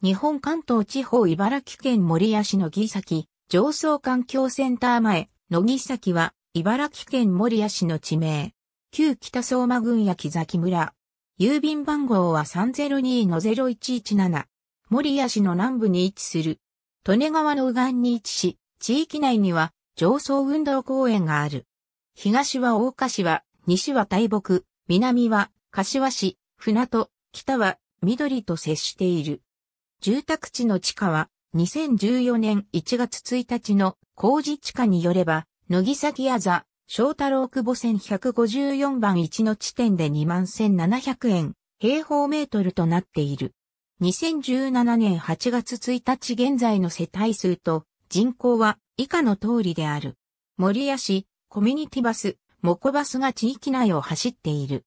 日本関東地方茨城県守谷市の木崎、上層環境センター前、野木崎は、茨城県守谷市の地名。旧北相馬郡や木崎村。郵便番号は302-0117。守谷市の南部に位置する。利根川の右岸に位置し、地域内には上層運動公園がある。東は大岡市は、西は大木、南は柏市、船戸、北は緑と接している。住宅地の地価は2014年1月1日の工事地価によれば、乃木崎あざ、翔太郎久保線154番1の地点で21,700円、平方メートルとなっている。2017年8月1日現在の世帯数と人口は以下の通りである。森谷市、コミュニティバス、モコバスが地域内を走っている。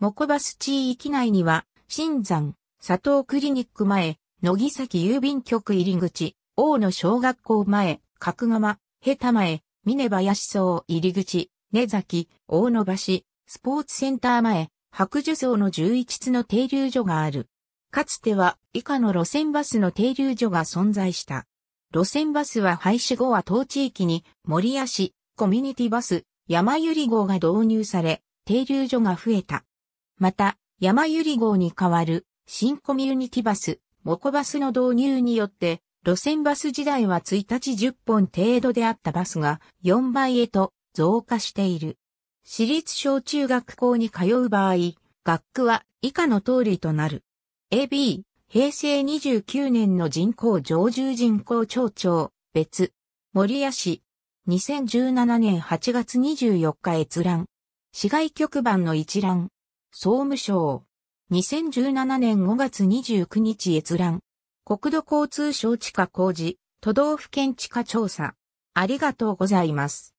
モコバス地域内には、新山、佐藤クリニック前、野木崎郵便局入り口、大野小学校前、角釜、下手前、峰林荘入り口、根崎、大野橋、スポーツセンター前、白樹荘の11つの停留所がある。かつては以下の路線バスの停留所が存在した。路線バスは廃止後は当地域に森屋市、コミュニティバス、山百合号が導入され、停留所が増えた。また、山百合号に代わる新コミュニティバス、モコバスの導入によって、路線バス時代は1日10本程度であったバスが4倍へと増加している。私立小中学校に通う場合、学区は以下の通りとなる。AB、平成29年の人口常住人口町長、別、森谷市、2017年8月24日閲覧。市外局番の一覧。総務省。2017年5月29日閲覧。国土交通省地下工事、都道府県地下調査。ありがとうございます。